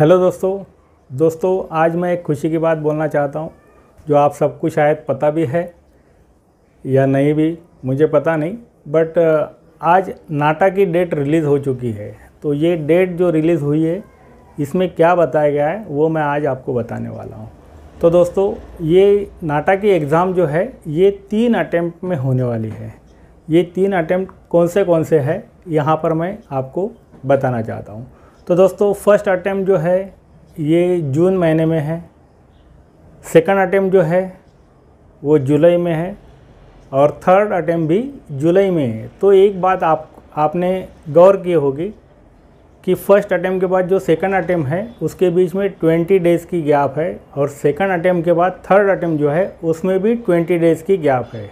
hello दोस्तों दोस्तों आज मैं एक खुशी की बात बोलना चाहता हूँ जो आप सबको शायद पता भी है या नहीं भी मुझे पता नहीं बट आज नाटा की डेट रिलीज़ हो चुकी है तो ये डेट जो रिलीज़ हुई है इसमें क्या बताया गया है वो मैं आज आपको बताने वाला हूँ तो दोस्तों ये नाटा की एग्ज़ाम जो है ये तीन अटैम्प्ट में होने वाली है ये तीन अटैम्प्ट कौन से कौन से है यहाँ पर मैं आपको बताना चाहता हूँ तो दोस्तों फर्स्ट अटैम्प्ट जो है ये जून महीने में है सेकंड अटैम्प्ट जो है वो जुलाई में है और थर्ड अटैम्प्ट भी जुलाई में है तो एक बात आप आपने गौर की होगी कि फ़र्स्ट अटैम्प्ट के बाद जो सेकंड अटैम्प्ट है उसके बीच में ट्वेंटी डेज़ की गैप है और सेकंड अटैम्प्ट के बाद थर्ड अटैम्प्ट जो है उसमें भी ट्वेंटी डेज़ की गैप है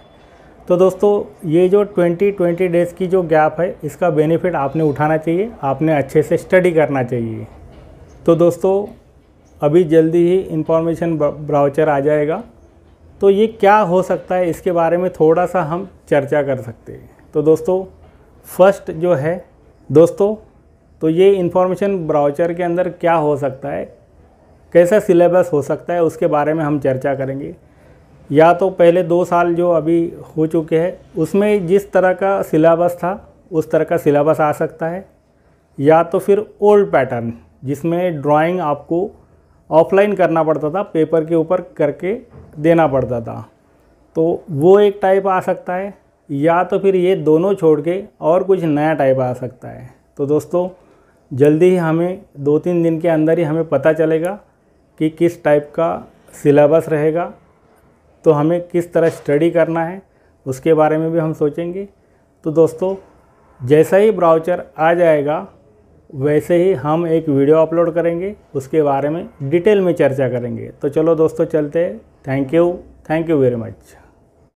तो दोस्तों ये जो 20 20 डेज़ की जो गैप है इसका बेनिफिट आपने उठाना चाहिए आपने अच्छे से स्टडी करना चाहिए तो दोस्तों अभी जल्दी ही इंफॉर्मेशन ब्राउचर आ जाएगा तो ये क्या हो सकता है इसके बारे में थोड़ा सा हम चर्चा कर सकते हैं तो दोस्तों फर्स्ट जो है दोस्तों तो ये इन्फॉर्मेशन ब्राउचर के अंदर क्या हो सकता है कैसा सिलेबस हो सकता है उसके बारे में हम चर्चा करेंगे या तो पहले दो साल जो अभी हो चुके हैं उसमें जिस तरह का सिलेबस था उस तरह का सिलेबस आ सकता है या तो फिर ओल्ड पैटर्न जिसमें ड्राइंग आपको ऑफलाइन करना पड़ता था पेपर के ऊपर करके देना पड़ता था तो वो एक टाइप आ सकता है या तो फिर ये दोनों छोड़ के और कुछ नया टाइप आ सकता है तो दोस्तों जल्दी ही हमें दो तीन दिन के अंदर ही हमें पता चलेगा कि किस टाइप का सिलेबस रहेगा तो हमें किस तरह स्टडी करना है उसके बारे में भी हम सोचेंगे तो दोस्तों जैसा ही ब्राउचर आ जाएगा वैसे ही हम एक वीडियो अपलोड करेंगे उसके बारे में डिटेल में चर्चा करेंगे तो चलो दोस्तों चलते हैं thank you thank you very much